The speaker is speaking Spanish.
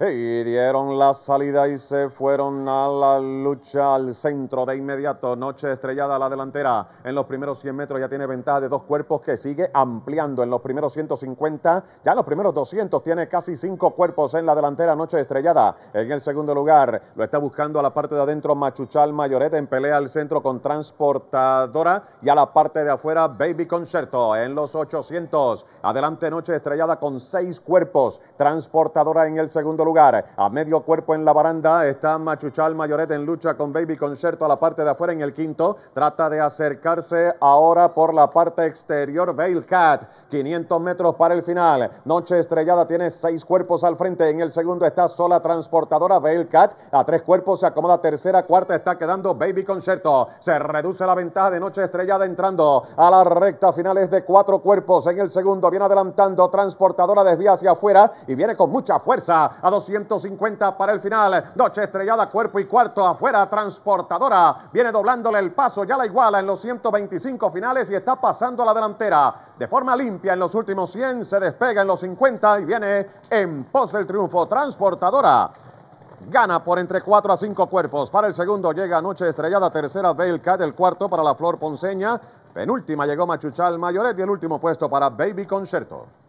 Y e dieron la salida y se fueron a la lucha al centro de inmediato. Noche estrellada a la delantera. En los primeros 100 metros ya tiene ventaja de dos cuerpos que sigue ampliando. En los primeros 150, ya en los primeros 200 tiene casi cinco cuerpos en la delantera. Noche estrellada. En el segundo lugar lo está buscando a la parte de adentro Machuchal Mayoret en pelea al centro con Transportadora y a la parte de afuera Baby Concerto en los 800. Adelante Noche estrellada con seis cuerpos. Transportadora en el segundo lugar lugar. A medio cuerpo en la baranda está Machuchal Mayoret en lucha con Baby Concerto a la parte de afuera en el quinto. Trata de acercarse ahora por la parte exterior Veil Cat. 500 metros para el final. Noche Estrellada tiene seis cuerpos al frente. En el segundo está Sola Transportadora Veil Cat. A tres cuerpos se acomoda tercera. Cuarta está quedando Baby Concerto. Se reduce la ventaja de Noche Estrellada entrando a la recta final es de cuatro cuerpos. En el segundo viene adelantando Transportadora desvía hacia afuera y viene con mucha fuerza. A 150 para el final. Noche estrellada, cuerpo y cuarto, afuera, transportadora. Viene doblándole el paso, ya la iguala en los 125 finales y está pasando a la delantera. De forma limpia en los últimos 100, se despega en los 50 y viene en pos del triunfo. Transportadora gana por entre 4 a 5 cuerpos. Para el segundo llega Noche Estrellada, tercera Belcat, del cuarto para la Flor Ponceña, penúltima llegó Machuchal Mayoret y el último puesto para Baby Concerto.